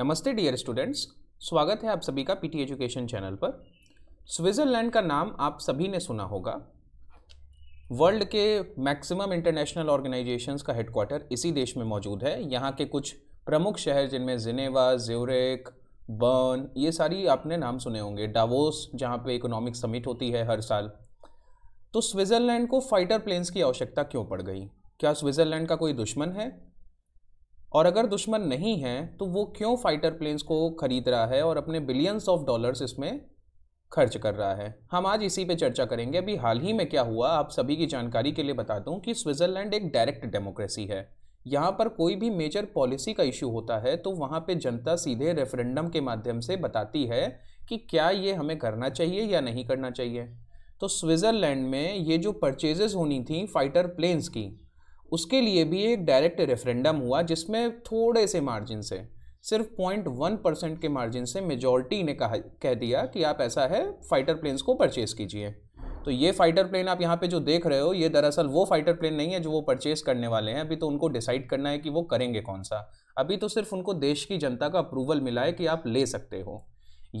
नमस्ते dear students स्वागत है आप सभी का पीटी एजुकेशन चैनल पर स्विट्ज़रलैंड का नाम आप सभी ने सुना होगा वर्ल्ड के मैक्सिमम इंटरनेशनल ऑर्गेनाइजेशंस का हेडक्वार्टर इसी देश में मौजूद है यहाँ के कुछ प्रमुख शहर जिनमें जिनेवा ज्यूरेक बर्न ये सारी आपने नाम सुने होंगे डावोस जहाँ पे इकोनॉमिक समिट होती है हर साल तो स्विट्ज़रलैंड को फाइटर प्लेन्स की आवश्यकता क्यों पड़ गई क्या स्विट्ज़रलैंड का कोई दुश्मन है और अगर दुश्मन नहीं है तो वो क्यों फाइटर प्लेन्स को खरीद रहा है और अपने बिलियंस ऑफ डॉलर्स इसमें खर्च कर रहा है हम आज इसी पे चर्चा करेंगे अभी हाल ही में क्या हुआ आप सभी की जानकारी के लिए बता दूं कि स्विट्ज़रलैंड एक डायरेक्ट डेमोक्रेसी है यहाँ पर कोई भी मेजर पॉलिसी का इशू होता है तो वहाँ पे जनता सीधे रेफरेंडम के माध्यम से बताती है कि क्या ये हमें करना चाहिए या नहीं करना चाहिए तो स्विट्ज़रलैंड में ये जो परचेजेस होनी थी फाइटर प्लेन्स की उसके लिए भी एक डायरेक्ट रेफरेंडम हुआ जिसमें थोड़े से मार्जिन से सिर्फ पॉइंट वन परसेंट के मार्जिन से मेजॉरिटी ने कहा कह दिया कि आप ऐसा है फाइटर प्लेन्स को परचेज़ कीजिए तो ये फाइटर प्लेन आप यहाँ पे जो देख रहे हो ये दरअसल वो फाइटर प्लेन नहीं है जो वो परचेज़ करने वाले हैं अभी तो उनको डिसाइड करना है कि वो करेंगे कौन सा अभी तो सिर्फ उनको देश की जनता का अप्रूवल मिला है कि आप ले सकते हो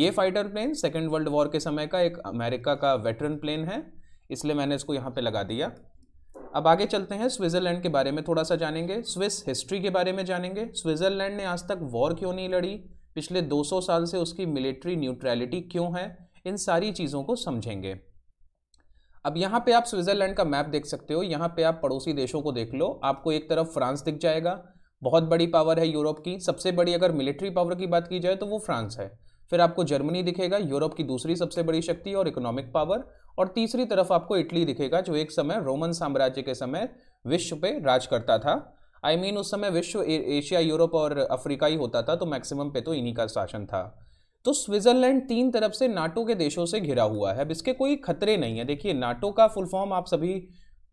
ये fighter plane second world war के समय का एक अमेरिका का वेटरन प्लेन है इसलिए मैंने इसको यहाँ पर लगा दिया अब आगे चलते हैं स्विट्ज़रलैंड के बारे में थोड़ा सा जानेंगे स्विस हिस्ट्री के बारे में जानेंगे स्विट्ज़रलैंड ने आज तक वॉर क्यों नहीं लड़ी पिछले 200 साल से उसकी मिलिट्री न्यूट्रैलिटी क्यों है इन सारी चीज़ों को समझेंगे अब यहाँ पे आप स्विट्ज़रलैंड का मैप देख सकते हो यहाँ पे आप पड़ोसी देशों को देख लो आपको एक तरफ फ्रांस दिख जाएगा बहुत बड़ी पावर है यूरोप की सबसे बड़ी अगर मिलिट्री पावर की बात की जाए तो वो फ्रांस है फिर आपको जर्मनी दिखेगा यूरोप की दूसरी सबसे बड़ी शक्ति और इकोनॉमिक पावर और तीसरी तरफ आपको इटली दिखेगा जो एक समय रोमन साम्राज्य के समय विश्व पे राज करता था आई I मीन mean, उस समय विश्व एशिया यूरोप और अफ्रीका ही होता था तो मैक्सिमम पे तो इन्हीं का शासन था तो स्विट्जरलैंड तीन तरफ से नाटो के देशों से घिरा हुआ है अब इसके कोई खतरे नहीं है देखिए नाटो का फुल फॉर्म आप सभी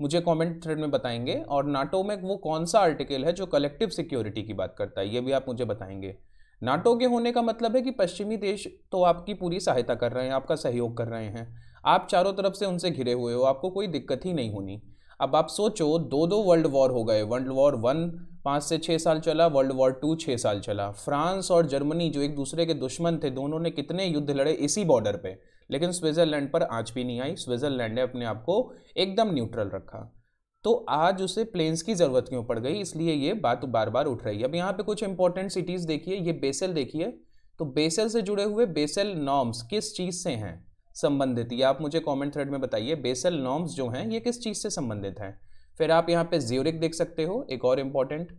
मुझे कमेंट थ्रेड में बताएंगे और नाटो में वो कौन सा आर्टिकल है जो कलेक्टिव सिक्योरिटी की बात करता है ये भी आप मुझे बताएंगे नाटो के होने का मतलब है कि पश्चिमी देश तो आपकी पूरी सहायता कर रहे हैं आपका सहयोग कर रहे हैं आप चारों तरफ से उनसे घिरे हुए हो आपको कोई दिक्कत ही नहीं होनी अब आप सोचो दो दो वर्ल्ड वॉर हो गए वर्ल्ड वॉर वन पाँच से छः साल चला वर्ल्ड वॉर टू छः साल चला फ्रांस और जर्मनी जो एक दूसरे के दुश्मन थे दोनों ने कितने युद्ध लड़े इसी बॉर्डर पे लेकिन स्विट्ज़रलैंड पर आँच भी नहीं आई स्विट्ज़रलैंड ने अपने आप को एकदम न्यूट्रल रखा तो आज उसे प्लेन्स की ज़रूरत क्यों पड़ गई इसलिए ये बात बार बार उठ रही है अब यहाँ पे कुछ इंपॉर्टेंट सिटीज़ देखिए ये बेसल देखिए तो बेसल से जुड़े हुए बेसल नॉर्म्स किस चीज़ से हैं संबंधित ये आप मुझे कमेंट थ्रेड में बताइए बेसल नॉर्म्स जो हैं ये किस चीज़ से संबंधित हैं फिर आप यहाँ पे ज्यूरिक देख सकते हो एक और इम्पॉर्टेंट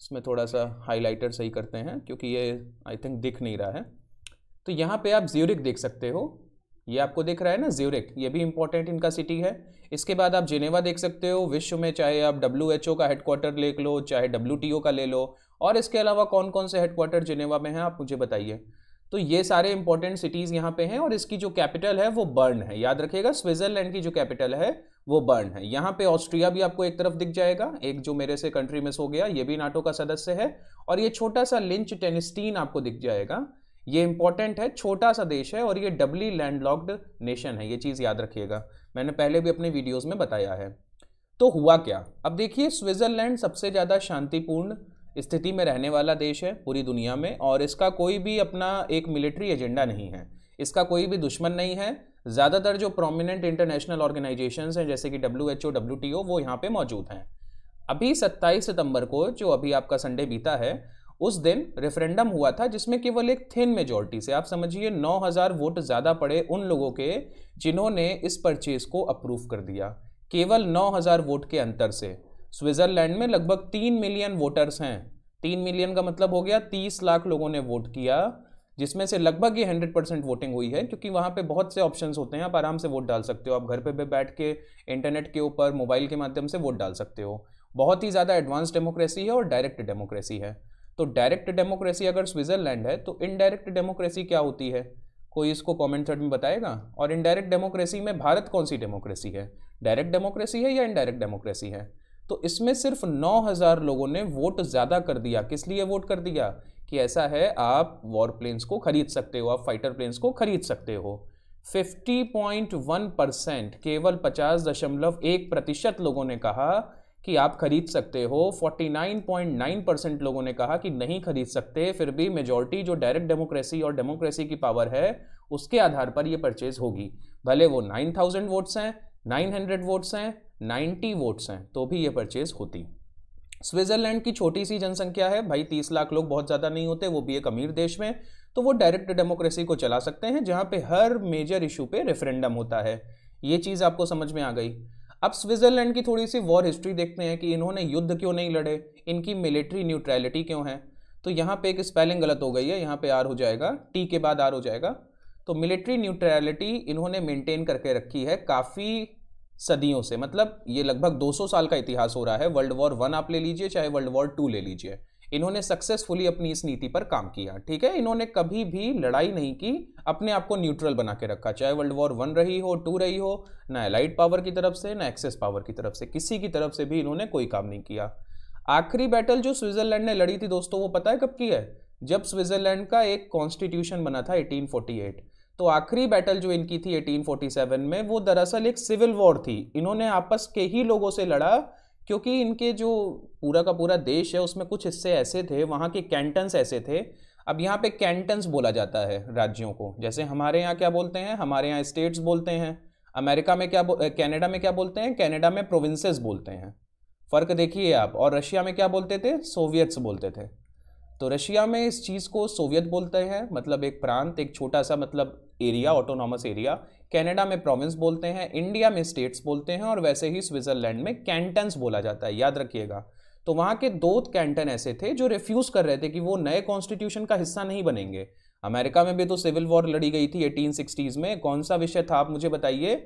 इसमें थोड़ा सा हाईलाइटर सही करते हैं क्योंकि ये आई थिंक दिख नहीं रहा है तो यहाँ पे आप ज्यूरिक देख सकते हो ये आपको दिख रहा है ना ज्यूरिक ये भी इंपॉर्टेंट इनका सिटी है इसके बाद आप जिनेवा देख सकते हो विश्व में चाहे आप डब्ल्यू का हेडक्वार्टर ले लो चाहे डब्ल्यू का ले लो और इसके अलावा कौन कौन से हेडक्वार्टर जिनेवा में हैं आप मुझे बताइए तो ये सारे इंपॉर्टेंट सिटीज़ यहाँ पे हैं और इसकी जो कैपिटल है वो बर्न है याद रखिएगा स्विट्ज़रलैंड की जो कैपिटल है वो बर्न है यहाँ पे ऑस्ट्रिया भी आपको एक तरफ दिख जाएगा एक जो मेरे से कंट्री मिस हो गया ये भी नाटो का सदस्य है और ये छोटा सा लिंच टेनिस्टीन आपको दिख जाएगा ये इंपॉर्टेंट है छोटा सा देश है और ये डबली लैंडलॉक्ड नेशन है ये चीज़ याद रखिएगा मैंने पहले भी अपने वीडियोस में बताया है तो हुआ क्या अब देखिए स्विट्ज़रलैंड सबसे ज़्यादा शांतिपूर्ण स्थिति में रहने वाला देश है पूरी दुनिया में और इसका कोई भी अपना एक मिलिट्री एजेंडा नहीं है इसका कोई भी दुश्मन नहीं है ज़्यादातर जो प्रोमिनेंट इंटरनेशनल ऑर्गेनाइजेशन हैं जैसे कि W H O T O वो यहाँ पे मौजूद हैं अभी 27 सितंबर को जो अभी आपका संडे बीता है उस दिन रेफरेंडम हुआ था जिसमें केवल एक थिन मेजोरिटी से आप समझिए 9000 वोट ज़्यादा पड़े उन लोगों के जिन्होंने इस परचेज को अप्रूव कर दिया केवल 9000 वोट के अंतर से स्विट्ज़रलैंड में लगभग तीन मिलियन वोटर्स हैं तीन मिलियन का मतलब हो गया तीस लाख लोगों ने वोट किया जिसमें से लगभग ये हंड्रेड परसेंट वोटिंग हुई है क्योंकि वहाँ पे बहुत से ऑप्शंस होते हैं आप आराम से वोट डाल सकते हो आप घर पे भी बैठ के इंटरनेट के ऊपर मोबाइल के माध्यम से वोट डाल सकते हो बहुत ही ज़्यादा एडवांस डेमोक्रेसी है और डायरेक्ट डेमोक्रेसी है तो डायरेक्ट डेमोक्रेसी अगर स्विट्जरलैंड है तो इनडायरेक्ट डेमोक्रेसी क्या होती है कोई इसको कमेंट थर्ड में बताएगा और इनडायरेक्ट डेमोक्रेसी में भारत कौन सी डेमोक्रेसी है डायरेक्ट डेमोक्रेसी है या इनडायरेक्ट डेमोक्रेसी है तो इसमें सिर्फ 9000 लोगों ने वोट ज़्यादा कर दिया किस लिए वोट कर दिया कि ऐसा है आप वॉर प्लेन्स को खरीद सकते हो आप फाइटर प्लेन्स को खरीद सकते हो 50.1 परसेंट केवल एक प्रतिशत लोगों ने कहा कि आप खरीद सकते हो 49.9 परसेंट लोगों ने कहा कि नहीं खरीद सकते फिर भी मेजॉरिटी जो डायरेक्ट डेमोक्रेसी और डेमोक्रेसी की पावर है उसके आधार पर ये परचेज होगी भले वो 9000 वोट्स हैं 900 वोट्स हैं 90 वोट्स हैं तो भी ये परचेज होती स्विट्जरलैंड की छोटी सी जनसंख्या है भाई तीस लाख लोग बहुत ज़्यादा नहीं होते वो भी एक अमीर देश में तो वो डायरेक्ट डेमोक्रेसी को चला सकते हैं जहाँ पे हर मेजर इशू पे रेफरेंडम होता है ये चीज़ आपको समझ में आ गई अब स्विट्जरलैंड की थोड़ी सी वॉर हिस्ट्री देखते हैं कि इन्होंने युद्ध क्यों नहीं लड़े इनकी मिलिट्री न्यूट्रैलिटी क्यों है तो यहाँ पे एक स्पेलिंग गलत हो गई है यहाँ पे आर हो जाएगा टी के बाद आर हो जाएगा तो मिलिट्री न्यूट्रैलिटी इन्होंने मेंटेन करके रखी है काफ़ी सदियों से मतलब ये लगभग 200 साल का इतिहास हो रहा है वर्ल्ड वॉर वन आप ले लीजिए चाहे वर्ल्ड वॉर टू ले लीजिए इन्होंने सक्सेसफुली अपनी इस नीति पर काम किया ठीक है इन्होंने कभी भी लड़ाई नहीं की अपने आप को न्यूट्रल बना के रखा चाहे वर्ल्ड वॉर वन रही हो टू रही हो ना एलाइट पावर की तरफ से ना एक्सेस पावर की तरफ से किसी की तरफ से भी इन्होंने कोई काम नहीं किया आखिरी बैटल जो स्विट्जरलैंड ने लड़ी थी दोस्तों वो पता है कब की है जब स्विट्जरलैंड का एक कॉन्स्टिट्यूशन बना था 1848 तो आखिरी बैटल जो इनकी थी 1847 में वो दरअसल एक सिविल वॉर थी इन्होंने आपस के ही लोगों से लड़ा क्योंकि इनके जो पूरा का पूरा देश है उसमें कुछ हिस्से ऐसे थे वहाँ के कैंटन्स ऐसे थे अब यहाँ पे कैंटन्स बोला जाता है राज्यों को जैसे हमारे यहाँ क्या बोलते हैं हमारे यहाँ स्टेट्स बोलते हैं अमेरिका में क्या कैनेडा में क्या बोलते हैं कैनेडा में प्रोविंसेस बोलते हैं फ़र्क देखिए आप और रशिया में क्या बोलते थे सोवियत्स बोलते थे तो रशिया में इस चीज़ को सोवियत बोलते हैं मतलब एक प्रांत एक छोटा सा मतलब एरिया ऑटोनॉमस एरिया कनाडा में प्रोविंस बोलते हैं इंडिया में स्टेट्स बोलते हैं और वैसे ही स्विट्जरलैंड में कैंटन्स बोला जाता है याद रखिएगा तो वहाँ के दो कैंटन ऐसे थे जो रिफ्यूज़ कर रहे थे कि वो नए कॉन्स्टिट्यूशन का हिस्सा नहीं बनेंगे अमेरिका में भी तो सिविल वॉर लड़ी गई थी एटीन में कौन सा विषय था आप मुझे बताइए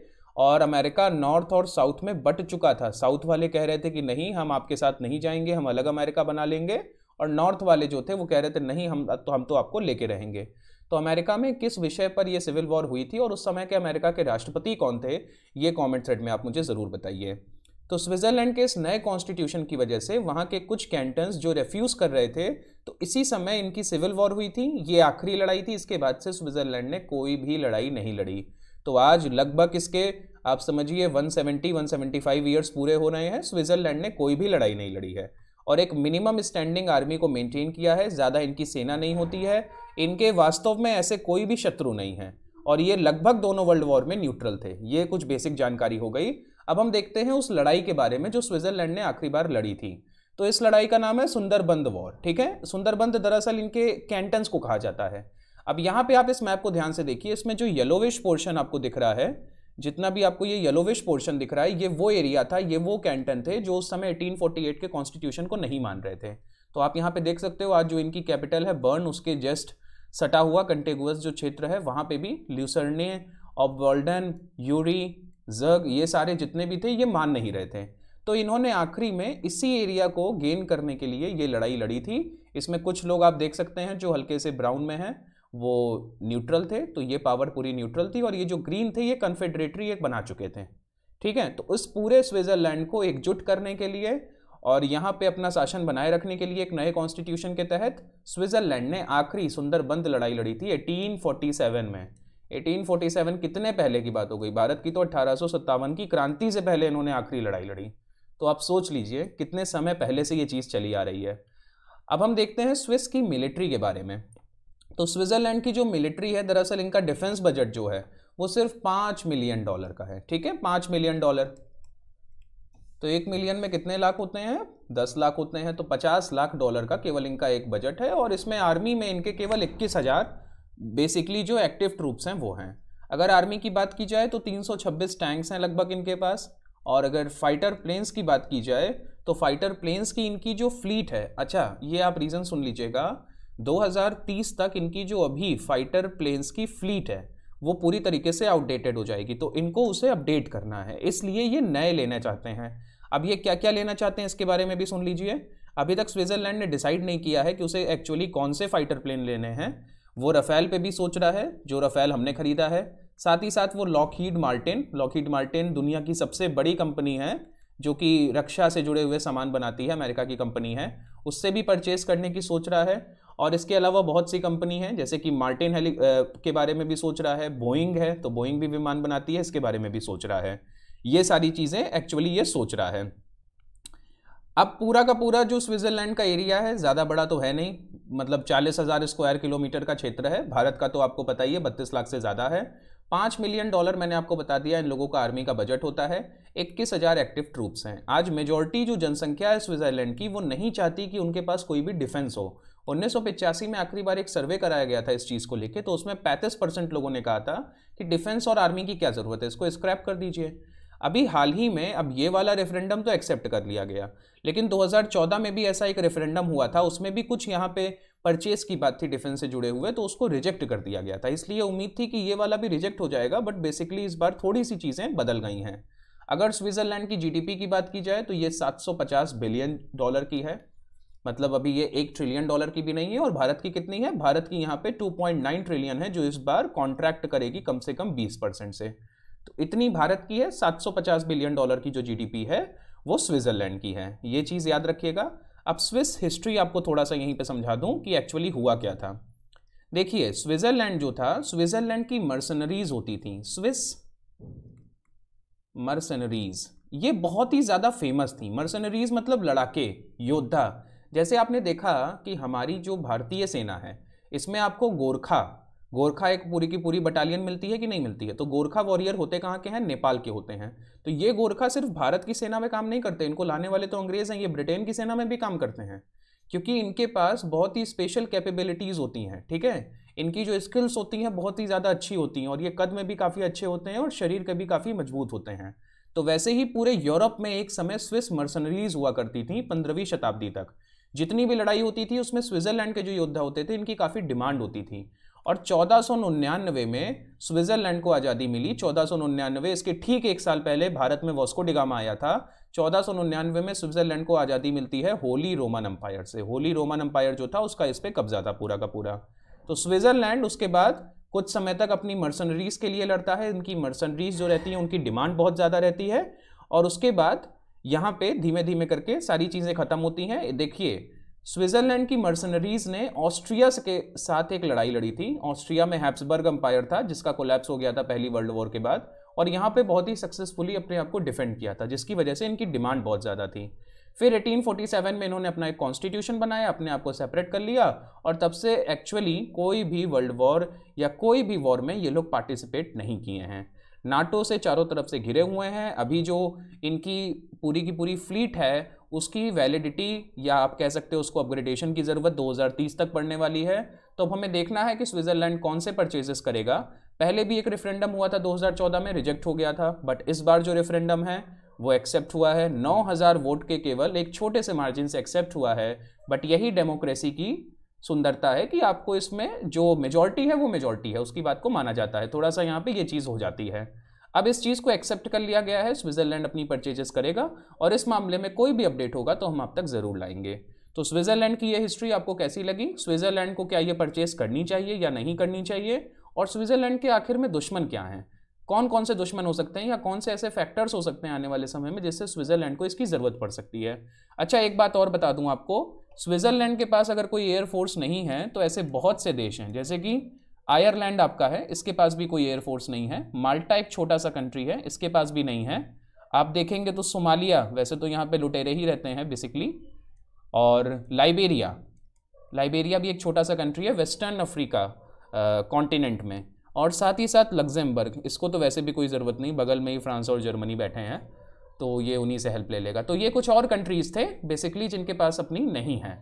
और अमेरिका नॉर्थ और साउथ में बट चुका था साउथ वाले कह रहे थे कि नहीं हम आपके साथ नहीं जाएंगे हम अलग अमेरिका बना लेंगे और नॉर्थ वाले जो थे वो कह रहे थे नहीं हम तो हम तो आपको लेके रहेंगे तो अमेरिका में किस विषय पर यह सिविल वॉर हुई थी और उस समय के अमेरिका के राष्ट्रपति कौन थे ये कॉमेंट थ्रेड में आप मुझे ज़रूर बताइए तो स्विट्ज़रलैंड के इस नए कॉन्स्टिट्यूशन की वजह से वहाँ के कुछ कैंटन्स जो रेफ्यूज़ कर रहे थे तो इसी समय इनकी सिविल वॉर हुई थी ये आखिरी लड़ाई थी इसके बाद से स्विट्ज़रलैंड ने कोई भी लड़ाई नहीं लड़ी तो आज लगभग इसके आप समझिए 170 175 ईयर्स पूरे हो रहे हैं स्विट्ज़रलैंड ने कोई भी लड़ाई नहीं लड़ी है और एक मिनिमम स्टैंडिंग आर्मी को मेंटेन किया है ज़्यादा इनकी सेना नहीं होती है इनके वास्तव में ऐसे कोई भी शत्रु नहीं है और ये लगभग दोनों वर्ल्ड वॉर में न्यूट्रल थे ये कुछ बेसिक जानकारी हो गई अब हम देखते हैं उस लड़ाई के बारे में जो स्विट्जरलैंड ने आखिरी बार लड़ी थी तो इस लड़ाई का नाम है सुंदरबंद वॉर ठीक है सुंदरबंद दरअसल इनके कैंटन्स को कहा जाता है अब यहाँ पे आप इस मैप को ध्यान से देखिए इसमें जो येलोविश पोर्शन आपको दिख रहा है जितना भी आपको ये येलोविश पोर्शन दिख रहा है ये वो एरिया था ये वो कैंटन थे जो उस समय 1848 के कॉन्स्टिट्यूशन को नहीं मान रहे थे तो आप यहाँ पे देख सकते हो आज जो इनकी कैपिटल है बर्न उसके जस्ट सटा हुआ कंटेगुअस जो क्षेत्र है वहाँ पे भी ल्यूसरने ऑबवर्ल्डन यूरी जग ये सारे जितने भी थे ये मान नहीं रहे थे तो इन्होंने आखिरी में इसी एरिया को गेन करने के लिए ये लड़ाई लड़ी थी इसमें कुछ लोग आप देख सकते हैं जो हल्के से ब्राउन में हैं वो न्यूट्रल थे तो ये पावर पूरी न्यूट्रल थी और ये जो ग्रीन थे ये कन्फेडरेटरी एक बना चुके थे ठीक है तो उस पूरे स्विट्ज़रलैंड को एकजुट करने के लिए और यहाँ पे अपना शासन बनाए रखने के लिए एक नए कॉन्स्टिट्यूशन के तहत स्विट्ज़रलैंड ने आखिरी सुंदरबंद लड़ाई लड़ी थी 1847 में 1847 कितने पहले की बात हो गई भारत की तो अट्ठारह की क्रांति से पहले इन्होंने आखिरी लड़ाई लड़ी तो आप सोच लीजिए कितने समय पहले से ये चीज़ चली आ रही है अब हम देखते हैं स्विस की मिलिट्री के बारे में तो स्विट्ज़रलैंड की जो मिलिट्री है दरअसल इनका डिफेंस बजट जो है वो सिर्फ पांच मिलियन डॉलर का है ठीक है पांच मिलियन डॉलर तो एक मिलियन में कितने लाख होते हैं दस लाख होते हैं तो पचास लाख डॉलर का केवल इनका एक बजट है और इसमें आर्मी में इनके केवल इक्कीस हज़ार बेसिकली जो एक्टिव ट्रूप्स हैं वो हैं अगर आर्मी की बात की जाए तो 326 टैंक्स हैं लगभग इनके पास और अगर फाइटर प्लेन्स की बात की जाए तो फाइटर प्लेन्स की इनकी जो फ्लीट है अच्छा ये आप रीज़न सुन लीजिएगा 2030 तक इनकी जो अभी फाइटर प्लेन्स की फ्लीट है वो पूरी तरीके से आउटडेटेड हो जाएगी तो इनको उसे अपडेट करना है इसलिए ये नए लेना चाहते हैं अब ये क्या क्या लेना चाहते हैं इसके बारे में भी सुन लीजिए अभी तक स्विट्जरलैंड ने डिसाइड नहीं किया है कि उसे एक्चुअली कौन से फाइटर प्लेन लेने हैं वो रफेल पे भी सोच रहा है जो रफेल हमने खरीदा है साथ ही साथ वो लॉकहीड मार्टिन लॉकहीड मार्टिन दुनिया की सबसे बड़ी कंपनी है जो कि रक्षा से जुड़े हुए सामान बनाती है अमेरिका की कंपनी है उससे भी परचेस करने की सोच रहा है और इसके अलावा बहुत सी कंपनी है जैसे कि मार्टिन हेली के बारे में भी सोच रहा है बोइंग है तो बोइंग भी विमान बनाती है इसके बारे में भी सोच रहा है ये सारी चीज़ें एक्चुअली ये सोच रहा है अब पूरा का पूरा जो स्विट्ज़रलैंड का एरिया है ज़्यादा बड़ा तो है नहीं मतलब चालीस हज़ार स्क्वायर किलोमीटर का क्षेत्र है भारत का तो आपको पता ही है बत्तीस लाख से ज़्यादा है पांच मिलियन डॉलर मैंने आपको बता दिया इन लोगों का आर्मी का बजट होता है इक्कीस हज़ार एक्टिव ट्रूप्स हैं आज मेजोरिटी जो जनसंख्या है स्विट्ज़रलैंड की वो नहीं चाहती कि उनके पास कोई भी डिफेंस हो उन्नीस में आखिरी बार एक सर्वे कराया गया था इस चीज़ को लेकर तो उसमें पैंतीस परसेंट लोगों ने कहा था कि डिफेंस और आर्मी की क्या ज़रूरत है इसको स्क्रैप कर दीजिए अभी हाल ही में अब ये वाला रेफरेंडम तो एक्सेप्ट कर लिया गया लेकिन 2014 में भी ऐसा एक रेफरेंडम हुआ था उसमें भी कुछ यहाँ पे परचेस की बात थी डिफेंस से जुड़े हुए तो उसको रिजेक्ट कर दिया गया था इसलिए उम्मीद थी कि ये वाला भी रिजेक्ट हो जाएगा बट बेसिकली इस बार थोड़ी सी चीज़ें बदल गई हैं अगर स्विट्ज़रलैंड की जीडीपी की बात की जाए तो ये 750 बिलियन डॉलर की है मतलब अभी ये एक ट्रिलियन डॉलर की भी नहीं है और भारत की कितनी है भारत की यहाँ पे 2.9 ट्रिलियन है जो इस बार कॉन्ट्रैक्ट करेगी कम से कम 20 परसेंट से तो इतनी भारत की है 750 बिलियन डॉलर की जो जीडीपी है वो स्विट्ज़रलैंड की है ये चीज़ याद रखिएगा अब स्विस हिस्ट्री आपको थोड़ा सा यहीं पे समझा दूं कि एक्चुअली हुआ क्या था देखिए स्विट्जरलैंड जो था स्विट्जरलैंड की मर्सनरीज होती थी स्विस मर्सनरीज ये बहुत ही ज़्यादा फेमस थी मर्सनरीज मतलब लड़ाके योद्धा जैसे आपने देखा कि हमारी जो भारतीय सेना है इसमें आपको गोरखा गोरखा एक पूरी की पूरी बटालियन मिलती है कि नहीं मिलती है तो गोरखा वॉरियर होते कहाँ के हैं नेपाल के होते हैं तो ये गोरखा सिर्फ भारत की सेना में काम नहीं करते इनको लाने वाले तो अंग्रेज हैं ये ब्रिटेन की सेना में भी काम करते हैं क्योंकि इनके पास बहुत ही स्पेशल कैपेबिलिटीज़ होती हैं ठीक है इनकी जो स्किल्स होती हैं बहुत ही ज़्यादा अच्छी होती हैं और ये कद में भी काफ़ी अच्छे होते हैं और शरीर के भी काफ़ी मजबूत होते हैं तो वैसे ही पूरे यूरोप में एक समय स्विस मर्सनरीज हुआ करती थी पंद्रहवीं शताब्दी तक जितनी भी लड़ाई होती थी उसमें स्विट्जरलैंड के जो योद्धा होते थे इनकी काफ़ी डिमांड होती थी और चौदह में स्विट्जरलैंड को आज़ादी मिली चौदह इसके ठीक एक साल पहले भारत में वॉस्को डिगामा आया था चौदह में स्विट्जरलैंड को आज़ादी मिलती है होली रोमन अंपायर से होली रोमन अंपायर जो था उसका इस पर कब्जा था पूरा का पूरा तो स्विट्जरलैंड उसके बाद कुछ समय तक अपनी मर्सनरीज के लिए लड़ता है इनकी मर्सनरीज जो रहती है उनकी डिमांड बहुत ज़्यादा रहती है और उसके बाद यहाँ पे धीमे धीमे करके सारी चीज़ें खत्म होती हैं देखिए स्विट्जरलैंड की मर्सनरीज ने ऑस्ट्रिया के साथ एक लड़ाई लड़ी थी ऑस्ट्रिया में हैप्सबर्ग अंपायर था जिसका कोलैप्स हो गया था पहली वर्ल्ड वॉर के बाद और यहाँ पे बहुत ही सक्सेसफुली अपने आप को डिफेंड किया था जिसकी वजह से इनकी डिमांड बहुत ज़्यादा थी फिर 1847 में इन्होंने अपना एक कॉन्स्टिट्यूशन बनाया अपने आप को सेपरेट कर लिया और तब से एक्चुअली कोई भी वर्ल्ड वॉर या कोई भी वॉर में ये लोग पार्टिसिपेट नहीं किए हैं नाटो से चारों तरफ से घिरे हुए हैं अभी जो इनकी पूरी की पूरी फ्लीट है उसकी वैलिडिटी या आप कह सकते हो उसको अपग्रेडेशन की ज़रूरत 2030 तक पड़ने वाली है तो अब हमें देखना है कि स्विट्ज़रलैंड कौन से परचेजेस करेगा पहले भी एक रेफरेंडम हुआ था 2014 में रिजेक्ट हो गया था बट इस बार जो रेफरेंडम है वो एक्सेप्ट हुआ है 9000 वोट के केवल एक छोटे से मार्जिन से एक्सेप्ट हुआ है बट यही डेमोक्रेसी की सुंदरता है कि आपको इसमें जो मेजोरिटी है वो मेजोरिटी है उसकी बात को माना जाता है थोड़ा सा यहाँ पे ये चीज़ हो जाती है अब इस चीज़ को एक्सेप्ट कर लिया गया है स्विट्ज़रलैंड अपनी परचेजेस करेगा और इस मामले में कोई भी अपडेट होगा तो हम आप तक ज़रूर लाएंगे तो स्विट्ज़रलैंड की ये हिस्ट्री आपको कैसी लगी स्विट्ज़रलैंड को क्या ये परचेज करनी चाहिए या नहीं करनी चाहिए और स्विट्ज़रलैंड के आखिर में दुश्मन क्या हैं कौन कौन से दुश्मन हो सकते हैं या कौन से ऐसे फैक्टर्स हो सकते हैं आने वाले समय में जिससे स्विट्ज़रलैंड को इसकी ज़रूरत पड़ सकती है अच्छा एक बात और बता दूँ आपको स्विट्ज़रलैंड के पास अगर कोई एयरफोर्स नहीं है तो ऐसे बहुत से देश हैं जैसे कि आयरलैंड आपका है इसके पास भी कोई एयरफोर्स नहीं है माल्टा एक छोटा सा कंट्री है इसके पास भी नहीं है आप देखेंगे तो सोमालिया वैसे तो यहाँ पे लुटेरे ही रहते हैं बेसिकली और लाइबेरिया लाइबेरिया भी एक छोटा सा कंट्री है वेस्टर्न अफ्रीका कॉन्टिनेंट में और साथ ही साथ लग्जमबर्ग इसको तो वैसे भी कोई ज़रूरत नहीं बगल में ही फ्रांस और जर्मनी बैठे हैं तो ये उन्हीं से हेल्प ले लेगा तो ये कुछ और कंट्रीज़ थे बेसिकली जिनके पास अपनी नहीं है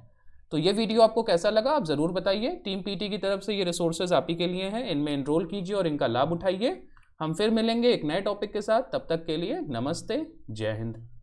तो ये वीडियो आपको कैसा लगा आप ज़रूर बताइए टीम पीटी की तरफ से ये रिसोर्सेज आप ही के लिए हैं इनमें इनरोल कीजिए और इनका लाभ उठाइए हम फिर मिलेंगे एक नए टॉपिक के साथ तब तक के लिए नमस्ते जय हिंद